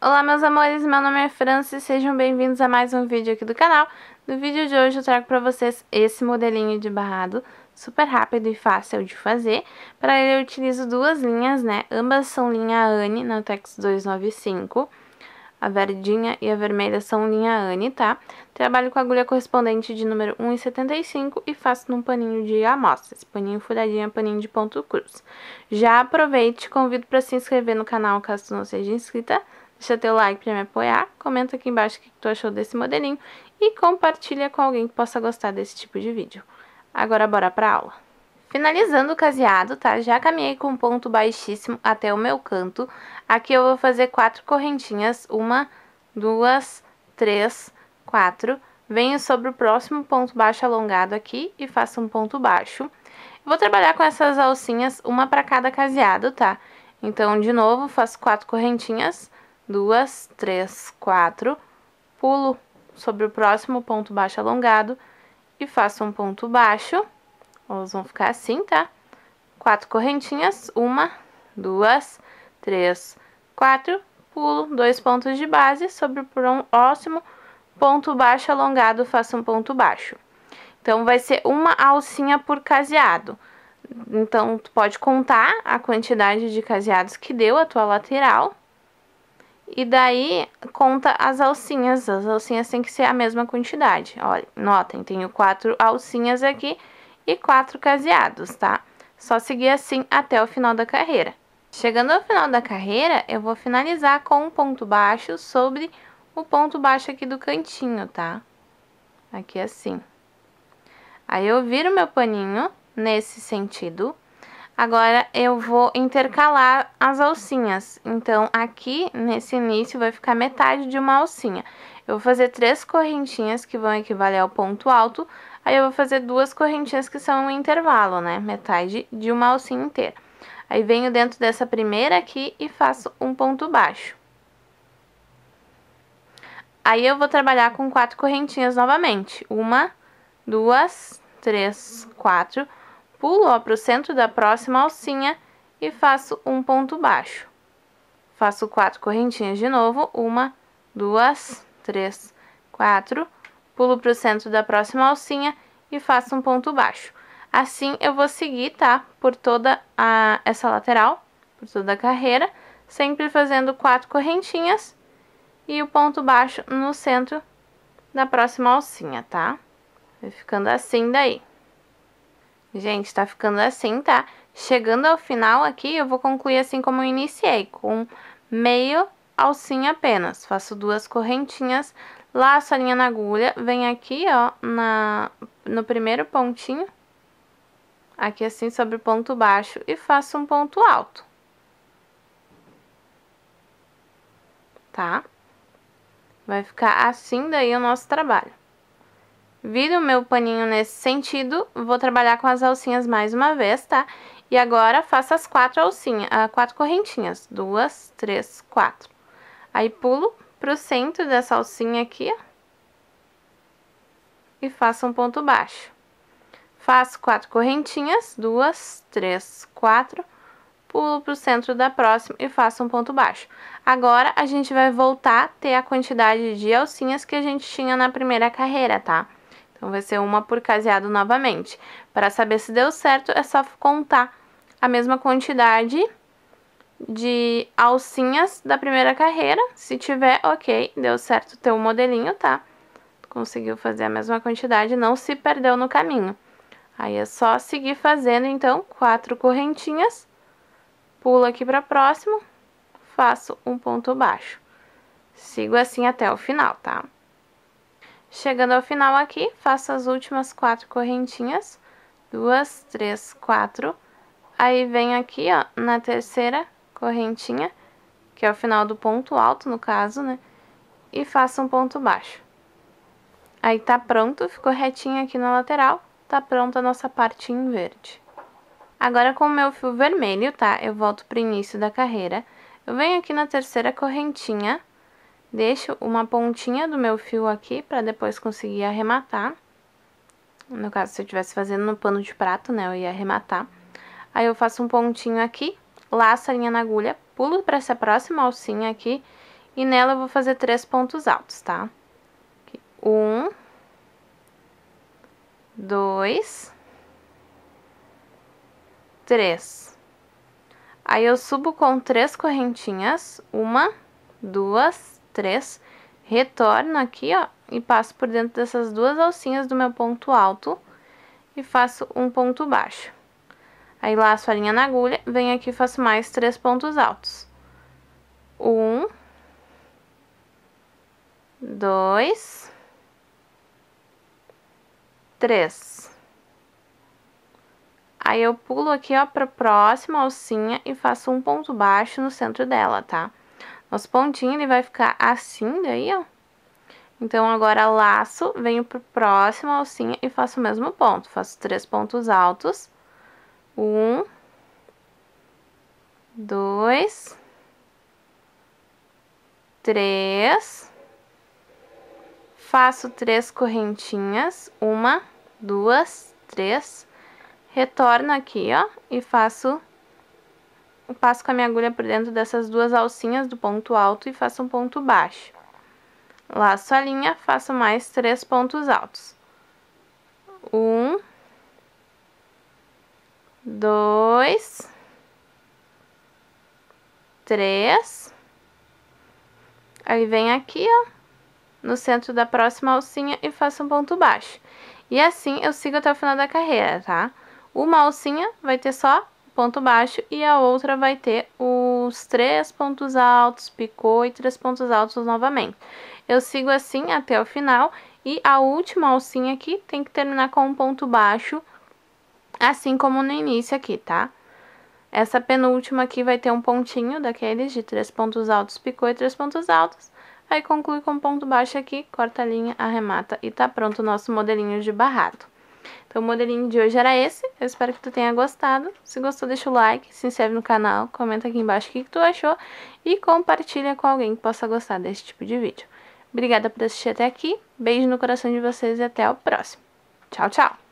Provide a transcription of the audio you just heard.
Olá meus amores, meu nome é Francis, sejam bem-vindos a mais um vídeo aqui do canal. No vídeo de hoje eu trago para vocês esse modelinho de barrado, super rápido e fácil de fazer. Para ele eu utilizo duas linhas, né, ambas são linha Anne na Tex 295, a verdinha e a vermelha são linha Anne, tá? Trabalho com agulha correspondente de número 1,75 e faço num paninho de amostra. Esse paninho furadinho é paninho de ponto cruz. Já aproveite, convido para se inscrever no canal caso não seja inscrita, Deixa teu like para me apoiar, comenta aqui embaixo o que tu achou desse modelinho e compartilha com alguém que possa gostar desse tipo de vídeo. Agora bora para aula. Finalizando o caseado, tá? Já caminhei com um ponto baixíssimo até o meu canto. Aqui eu vou fazer quatro correntinhas, uma, duas, três, quatro. Venho sobre o próximo ponto baixo alongado aqui e faço um ponto baixo. Vou trabalhar com essas alcinhas, uma para cada caseado, tá? Então, de novo, faço quatro correntinhas, duas, três, quatro, pulo sobre o próximo ponto baixo alongado e faço um ponto baixo, elas vão ficar assim, tá? Quatro correntinhas, uma, duas, três, quatro, pulo, dois pontos de base, sobre o próximo ponto baixo alongado, faço um ponto baixo. Então, vai ser uma alcinha por caseado. Então, tu pode contar a quantidade de caseados que deu a tua lateral, e daí conta as alcinhas. As alcinhas tem que ser a mesma quantidade. Olha, notem, tenho quatro alcinhas aqui e quatro caseados, tá? Só seguir assim até o final da carreira. Chegando ao final da carreira, eu vou finalizar com um ponto baixo sobre o ponto baixo aqui do cantinho, tá? Aqui assim. Aí eu viro meu paninho nesse sentido Agora eu vou intercalar as alcinhas. Então, aqui nesse início vai ficar metade de uma alcinha. Eu vou fazer três correntinhas que vão equivaler ao ponto alto. Aí eu vou fazer duas correntinhas que são um intervalo, né? Metade de uma alcinha inteira. Aí venho dentro dessa primeira aqui e faço um ponto baixo. Aí eu vou trabalhar com quatro correntinhas novamente. Uma, duas, três, quatro Pulo para o centro da próxima alcinha e faço um ponto baixo. Faço quatro correntinhas de novo, uma, duas, três, quatro. Pulo para o centro da próxima alcinha e faço um ponto baixo. Assim eu vou seguir, tá? Por toda a, essa lateral, por toda a carreira, sempre fazendo quatro correntinhas e o ponto baixo no centro da próxima alcinha, tá? Vai ficando assim daí. Gente, tá ficando assim, tá? Chegando ao final aqui, eu vou concluir assim como eu iniciei, com meio alcinha apenas. Faço duas correntinhas, laço a linha na agulha, venho aqui, ó, na, no primeiro pontinho, aqui assim sobre o ponto baixo, e faço um ponto alto. Tá? Vai ficar assim daí o nosso trabalho. Viro meu paninho nesse sentido, vou trabalhar com as alcinhas mais uma vez, tá? E agora, faço as quatro alcinhas, ah, quatro correntinhas. Duas, três, quatro. Aí, pulo pro centro dessa alcinha aqui, ó. E faço um ponto baixo. Faço quatro correntinhas, duas, três, quatro. Pulo pro centro da próxima e faço um ponto baixo. Agora, a gente vai voltar a ter a quantidade de alcinhas que a gente tinha na primeira carreira, tá? Então, vai ser uma por caseado novamente. Para saber se deu certo, é só contar a mesma quantidade de alcinhas da primeira carreira. Se tiver, ok, deu certo o teu modelinho, tá? Conseguiu fazer a mesma quantidade, não se perdeu no caminho. Aí é só seguir fazendo, então, quatro correntinhas, pulo aqui para próximo, faço um ponto baixo. Sigo assim até o final, tá? Chegando ao final aqui, faço as últimas quatro correntinhas, duas, três, quatro, aí vem aqui, ó, na terceira correntinha, que é o final do ponto alto, no caso, né, e faço um ponto baixo. Aí tá pronto, ficou retinho aqui na lateral, tá pronta a nossa parte em verde. Agora com o meu fio vermelho, tá, eu volto pro início da carreira, eu venho aqui na terceira correntinha, Deixo uma pontinha do meu fio aqui para depois conseguir arrematar. No caso, se eu estivesse fazendo no pano de prato, né, eu ia arrematar. Aí eu faço um pontinho aqui, laço a linha na agulha, pulo para essa próxima alcinha aqui e nela eu vou fazer três pontos altos, tá? Um, dois, três. Aí eu subo com três correntinhas, uma, duas, 3, retorno aqui, ó, e passo por dentro dessas duas alcinhas do meu ponto alto e faço um ponto baixo. Aí, laço a linha na agulha, venho aqui e faço mais três pontos altos. Um, dois, três. Aí, eu pulo aqui, ó, pra próxima alcinha e faço um ponto baixo no centro dela, tá? Nosso pontinho, ele vai ficar assim daí, ó. Então, agora, laço, venho pro próximo alcinha e faço o mesmo ponto. Faço três pontos altos. Um. Dois. Três. Faço três correntinhas. Uma, duas, três. Retorno aqui, ó, e faço passo com a minha agulha por dentro dessas duas alcinhas do ponto alto e faço um ponto baixo. Laço a linha, faço mais três pontos altos. Um, dois, três. Aí vem aqui, ó, no centro da próxima alcinha e faço um ponto baixo. E assim eu sigo até o final da carreira, tá? Uma alcinha vai ter só ponto baixo e a outra vai ter os três pontos altos, picô e três pontos altos novamente. Eu sigo assim até o final e a última alcinha aqui tem que terminar com um ponto baixo, assim como no início aqui, tá? Essa penúltima aqui vai ter um pontinho daqueles de três pontos altos, picô e três pontos altos. Aí, conclui com um ponto baixo aqui, corta a linha, arremata e tá pronto o nosso modelinho de barrado. Então o modelinho de hoje era esse, eu espero que tu tenha gostado. Se gostou, deixa o like, se inscreve no canal, comenta aqui embaixo o que, que tu achou e compartilha com alguém que possa gostar desse tipo de vídeo. Obrigada por assistir até aqui, beijo no coração de vocês e até o próximo. Tchau, tchau!